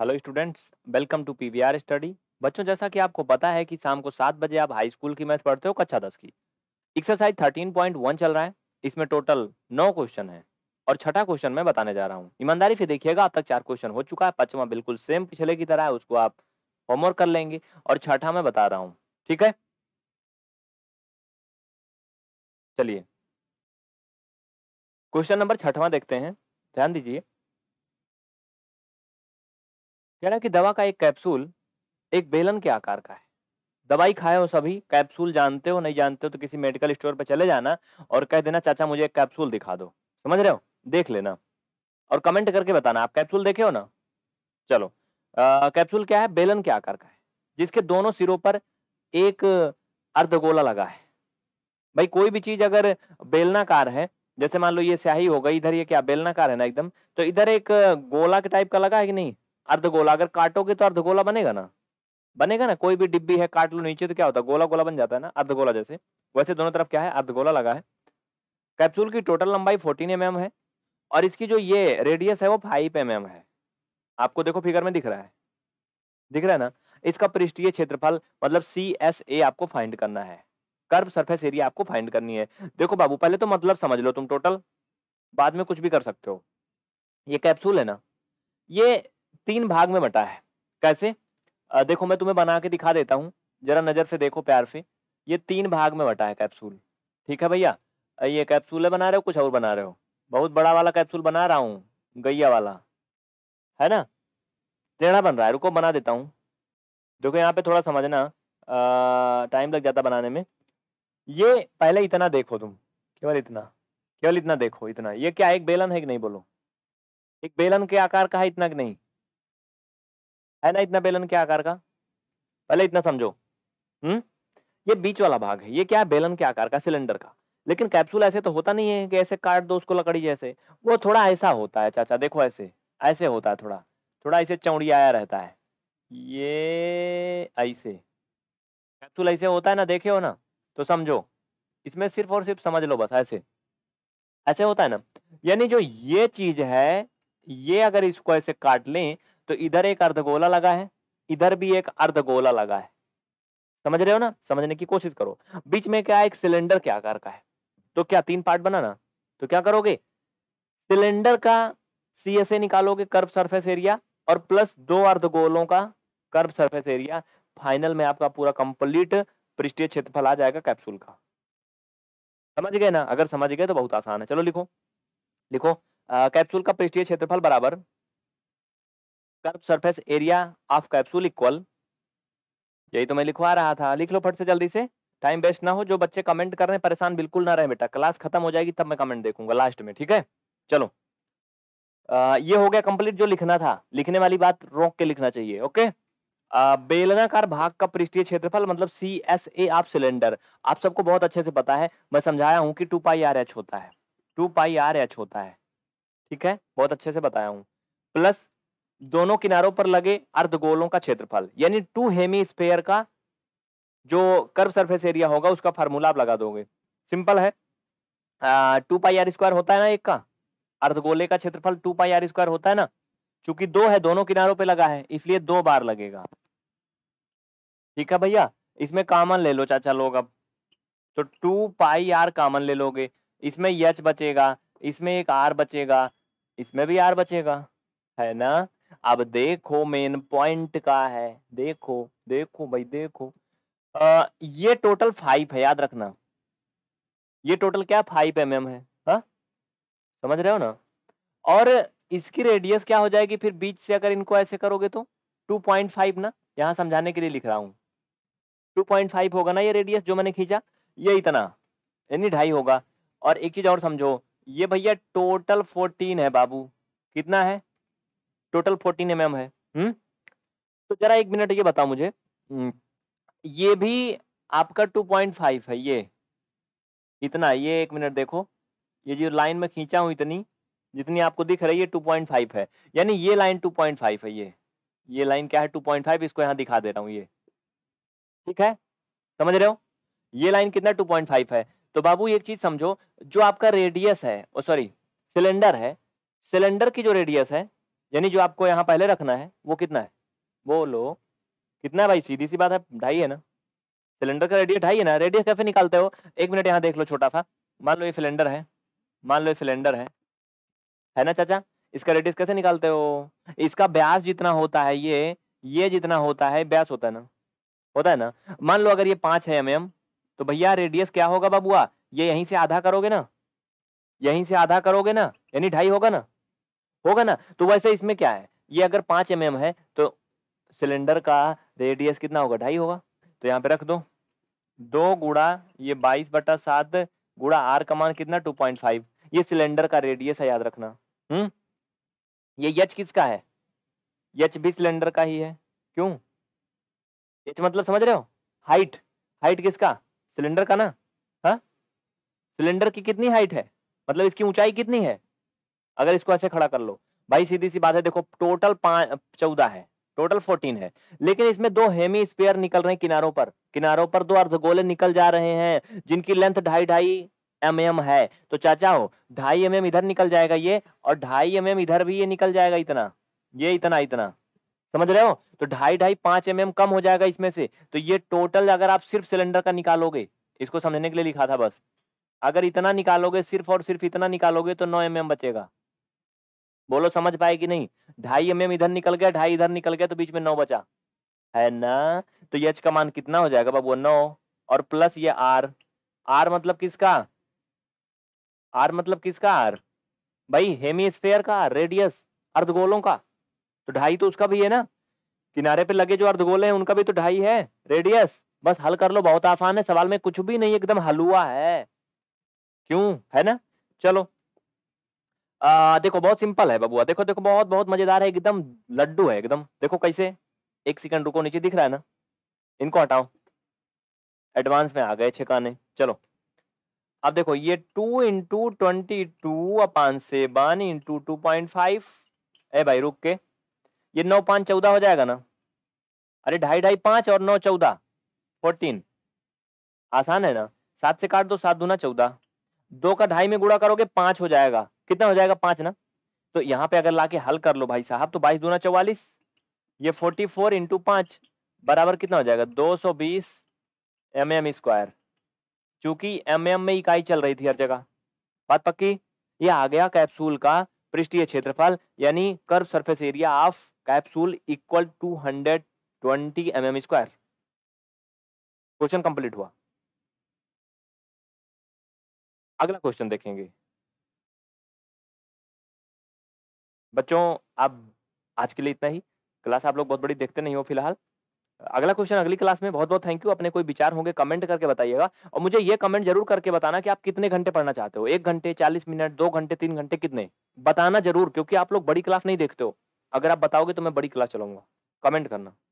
Hello students welcome to PVR study बच्चों जैसा कि आपको पता है कि शाम को सात बजे आप हाई स्कूल की मैथ पढ़ते हो कक्षा दस की एक्सरसाइज थर्टीन पॉइंट वन चल रहा है इसमें टोटल नौ क्वेश्चन है और छठा क्वेश्चन मैं बताने जा रहा हूँ ईमानदारी से देखिएगा अब तक चार क्वेश्चन हो चुका है पचवा बिल्कुल सेम पिछले की तरह है उसको आप होमवर्क कर लेंगे और छठा मैं बता रहा हूँ ठीक है चलिए क्वेश्चन नंबर छठवा देखते हैं ध्यान दीजिए कह रहा कि दवा का एक कैप्सूल एक बेलन के आकार का है दवाई खाए हो सभी कैप्सूल जानते हो नहीं जानते हो तो किसी मेडिकल स्टोर पर चले जाना और कह देना चाचा मुझे एक कैप्सूल दिखा दो समझ रहे हो देख लेना और कमेंट करके बताना आप कैप्सूल देखे हो ना चलो कैप्सूल क्या है बेलन के आकार का है जिसके दोनों सिरों पर एक अर्धगोला लगा है भाई कोई भी चीज अगर बेलनाकार है जैसे मान लो ये स्याही हो गई इधर ये क्या बेलनाकार है ना एकदम तो इधर एक गोला के टाइप का लगा है कि नहीं अर्धगोला अगर काटोगे तो अर्धगोला बनेगा ना बनेगा ना कोई भी डिब्बी है काट लो नीचे तो क्या होता है गोला गोला बन जाता है ना अर्धगोला जैसे वैसे दोनों तरफ क्या है अर्धगोला लगा है कैप्सूल की टोटल लंबाई फोर्टीन एम है और इसकी जो ये रेडियस है वो फाइव एम है आपको देखो फिगर में दिख रहा है दिख रहा है ना इसका पृष्ठीय क्षेत्रफल मतलब सी एस ए आपको फाइंड करना है कर्व सरफेस एरिया आपको फाइंड करनी है देखो बाबू पहले तो मतलब समझ लो तुम टोटल बाद में कुछ भी कर सकते हो ये कैप्सूल है ना ये तीन भाग में बटा है कैसे आ, देखो मैं तुम्हें बना के दिखा देता हूँ जरा नज़र से देखो प्यार से ये तीन भाग में बटा है कैप्सूल ठीक है भैया ये कैप्सूल बना रहे हो कुछ और बना रहे हो बहुत बड़ा वाला कैप्सूल बना रहा हूँ गैया वाला है ना टेढ़ा बन रहा है रुको बना देता हूँ देखो यहाँ पे थोड़ा समझना टाइम लग जाता बनाने में ये पहले इतना देखो तुम केवल इतना केवल इतना देखो इतना ये क्या एक बेलन है कि नहीं बोलो एक बेलन के आकार का है इतना कि नहीं है ना इतना बेलन के आकार का पहले इतना समझो हम्म ये बीच वाला भाग है ये क्या है बेलन के आकार का सिलेंडर का लेकिन कैप्सूल ऐसे तो होता नहीं है कि ऐसे काट दो उसको लकड़ी जैसे वो थोड़ा ऐसा होता है चाचा देखो ऐसे ऐसे होता है थोड़ा थोड़ा ऐसे आया रहता है ये ऐसे कैप्सूल ऐसे होता है ना देखे हो ना तो समझो इसमें सिर्फ और सिर्फ समझ लो बस ऐसे ऐसे होता है ना यानी जो ये चीज है ये अगर इसको ऐसे काट लें तो इधर एक अर्धगोला लगा है इधर भी एक अर्धगोला लगा है समझ रहे हो ना समझने की कोशिश करो बीच में क्या एक सिलेंडर के आकार का है तो क्या तीन पार्ट बना ना तो क्या करोगे सिलेंडर का सी एस ए निकालोगे कर्व सरफेस एरिया और प्लस दो अर्धगोलों का कर्व सरफेस एरिया फाइनल में आपका पूरा कंप्लीट पृष्ठीय क्षेत्रफल आ जाएगा कैप्सूल का समझ गए ना अगर समझ गए तो बहुत आसान है चलो लिखो लिखो कैप्सूल का पृष्ठीय क्षेत्रफल बराबर curve surface area of capsule equal यही तो मैं लिखवा रहा था लिख लो फट से जल्दी से टाइम वेस्ट ना हो जो बच्चे कमेंट कर रहे हैं परेशान बिल्कुल ना रहे बेटा क्लास खत्म हो जाएगी तब मैं कमेंट देखूंगा लास्ट में ठीक है चलो आ, ये हो गया कंप्लीट जो लिखना था लिखने वाली बात रोक के लिखना चाहिए ओके आ, बेलनाकार भाग का पृष्ठीय क्षेत्रफल मतलब सी एस ए आप सिलेंडर आप सबको बहुत अच्छे से पता है मैं समझाया हूँ कि टू पाई आर एच होता है टू पाई आर एच होता है ठीक है बहुत अच्छे से बताया हूँ प्लस दोनों किनारों पर लगे अर्धगोलों का क्षेत्रफल यानी टू हेमी स्पेयर का जो कर्व सरफेस एरिया होगा उसका फार्मूला आप लगा दोगे सिंपल है टू पाई आर स्क्वायर होता है ना एक का अर्धगोले का क्षेत्रफल टू पाई आर स्क्वायर होता है ना चूंकि दो है दोनों किनारों पे लगा है इसलिए दो बार लगेगा ठीक है भैया इसमें कामन ले लो चाचा लोग अब तो टू पाई आर कामन ले लोगे इसमें यच बचेगा इसमें एक आर बचेगा इसमें भी आर बचेगा है ना अब देखो मेन पॉइंट का है देखो देखो भाई देखो आ, ये टोटल फाइव है याद रखना ये टोटल क्या फाइव एम एम है हा? समझ रहे हो ना और इसकी रेडियस क्या हो जाएगी फिर बीच से अगर इनको ऐसे करोगे तो टू पॉइंट फाइव ना यहाँ समझाने के लिए लिख रहा हूँ टू पॉइंट फाइव होगा ना ये रेडियस जो मैंने खींचा ये इतना यानी ढाई होगा और एक चीज़ और समझो ये भैया टोटल फोर्टीन है बाबू कितना है टोटल फोर्टीन एम है हम्म तो जरा एक मिनट ये बताओ मुझे हम्म, ये भी आपका टू पॉइंट फाइव है ये इतना ये एक मिनट देखो ये जो लाइन में खींचा हूँ इतनी जितनी आपको दिख रही है टू पॉइंट फाइव है यानी ये लाइन टू पॉइंट फाइव है ये ये लाइन क्या है टू पॉइंट फाइव इसको यहाँ दिखा दे रहा हूँ ये ठीक है समझ रहे हो ये लाइन कितना टू पॉइंट फाइव है तो बाबू एक चीज समझो जो आपका रेडियस है सॉरी सिलेंडर है सिलेंडर की जो रेडियस है यानी जो आपको यहाँ पहले रखना है वो कितना है बोलो कितना है भाई सीधी सी बात है ढाई है ना सिलेंडर का रेडियस ढाई है ना रेडियस कैसे निकालते हो एक मिनट यहाँ देख लो छोटा सा मान लो ये सिलेंडर है मान लो ये सिलेंडर है है ना चाचा इसका रेडियस कैसे निकालते हो इसका ब्यास जितना होता है ये ये जितना होता है ब्यास होता है ना होता है ना मान लो अगर ये पाँच है एम तो भैया रेडियस क्या होगा बाबुआ ये यहीं से आधा करोगे ना यहीं से आधा करोगे ना यानी ढाई होगा ना होगा ना तो वैसे इसमें क्या है ये अगर पाँच एम है तो सिलेंडर का रेडियस कितना होगा ढाई होगा तो यहाँ पे रख दो दो गुड़ा ये बाईस बटा सात गुड़ा आर कमान कितना टू पॉइंट फाइव ये सिलेंडर का रेडियस है याद रखना हम्म ये यच किसका है यच भी सिलेंडर का ही है क्यों यच मतलब समझ रहे हो हाइट हाइट किसका सिलेंडर का ना हाँ सिलेंडर की कितनी हाइट है मतलब इसकी ऊंचाई कितनी है अगर इसको ऐसे खड़ा कर लो भाई सीधी सी बात है देखो टोटल चौदह है टोटल फोर्टीन है लेकिन इसमें दो हेमी स्पेयर निकल रहे हैं किनारों पर किनारों पर दो अर्धगोले निकल जा रहे हैं जिनकी लेंथ ढाई ढाई एम एम है तो चाचा हो ढाई एम एम इधर निकल जाएगा ये और ढाई एम एम इधर भी ये निकल जाएगा इतना ये इतना इतना समझ रहे हो तो ढाई ढाई पांच एम एम कम हो जाएगा इसमें से तो ये टोटल अगर आप सिर्फ सिलेंडर का निकालोगे इसको समझने के लिए लिखा था बस अगर इतना निकालोगे सिर्फ और सिर्फ इतना निकालोगे तो नौ एम एम बचेगा बोलो समझ पाए कि नहीं ढाई एम इधर निकल गया ढाई इधर निकल गया तो बीच में नौ बचा है ना तो ये का मान कितना हो जाएगा बाबू नौ और प्लस ये आर आर मतलब किसका आर मतलब किसका आर भाई हेमी स्पेयर का रेडियस अर्धगोलों का तो ढाई तो उसका भी है ना किनारे पे लगे जो अर्धगोले हैं उनका भी तो ढाई है रेडियस बस हल कर लो बहुत आसान है सवाल में कुछ भी नहीं एकदम हलुआ है क्यों है ना चलो आ, देखो बहुत सिंपल है बबुआ देखो देखो बहुत बहुत मजेदार है एकदम लड्डू है एकदम देखो कैसे एक सेकंड रुको नीचे दिख रहा है ना इनको हटाओ एडवांस में आ गए छिकाने चलो अब देखो ये two into twenty two upon से one into two point five ए भाई रुक के ये नौ पाँच चौदह हो जाएगा ना अरे ढाई ढाई पाँच और नौ चौदह फोर्टीन आसान है ना सात से काट दो सात दो ना चौदह दो का ढाई में गुड़ा करोगे पाँच हो जाएगा कितना हो जाएगा पांच ना तो यहाँ पे अगर लाके हल कर लो भाई साहब तो बाईस दूना चौवालीस ये फोर्टी फोर इंटू पांच बराबर कितना हो जाएगा दो सौ बीस एम एम स्क्वायर चूंकि एम एम में इकाई चल रही थी हर जगह बात पक्की ये आ गया कैप्सूल का पृष्ठीय क्षेत्रफल यानी curve surface area of capsule equal to hundred twenty M M square question complete हुआ अगला क्वेश्चन देखेंगे बच्चों आप आज के लिए इतना ही क्लास आप लोग बहुत बड़ी देखते नहीं हो फिलहाल अगला क्वेश्चन अगली क्लास में बहुत बहुत थैंक यू अपने कोई विचार होंगे कमेंट करके बताइएगा और मुझे ये कमेंट जरूर करके बताना कि आप कितने घंटे पढ़ना चाहते हो एक घंटे चालीस मिनट दो घंटे तीन घंटे कितने बताना जरूर क्योंकि आप लोग बड़ी क्लास नहीं देखते हो अगर आप बताओगे तो मैं बड़ी क्लास चलाऊंगा कमेंट करना